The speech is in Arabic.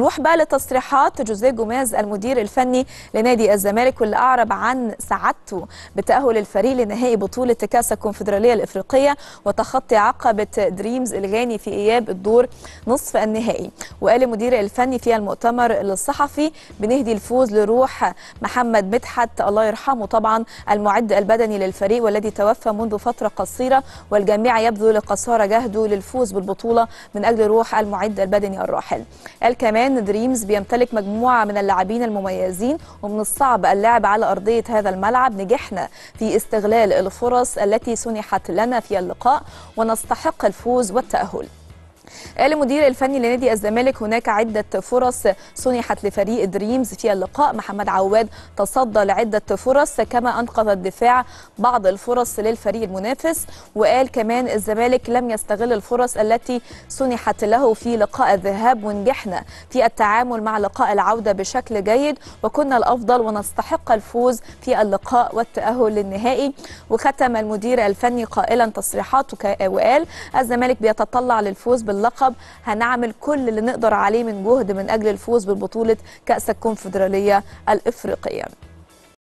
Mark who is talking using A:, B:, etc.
A: نروح بقى لتصريحات جوزيه جوميز المدير الفني لنادي الزمالك واللي اعرب عن سعادته بتاهل الفريق لنهائي بطوله كاس الكونفدراليه الافريقيه وتخطي عقبه دريمز الغاني في اياب الدور نصف النهائي وقال المدير الفني في المؤتمر الصحفي بنهدي الفوز لروح محمد مدحت الله يرحمه طبعا المعد البدني للفريق والذي توفى منذ فتره قصيره والجميع يبذل قصارى جهده للفوز بالبطوله من اجل روح المعد البدني الراحل قال كمان كمان دريمز بيمتلك مجموعة من اللاعبين المميزين ومن الصعب اللعب على أرضية هذا الملعب نجحنا في استغلال الفرص التي سنحت لنا في اللقاء ونستحق الفوز والتأهل قال المدير الفني لنادي الزمالك هناك عدة فرص سنحت لفريق دريمز في اللقاء محمد عواد تصدى لعدة فرص كما أنقذ الدفاع بعض الفرص للفريق المنافس وقال كمان الزمالك لم يستغل الفرص التي سنحت له في لقاء الذهاب ونجحنا في التعامل مع لقاء العودة بشكل جيد وكنا الأفضل ونستحق الفوز في اللقاء والتأهل للنهائي وختم المدير الفني قائلا تصريحاته وقال الزمالك بيتطلع للفوز باللقب اللقب هنعمل كل اللي نقدر عليه من جهد من أجل الفوز ببطولة كأس الكونفدرالية الإفريقية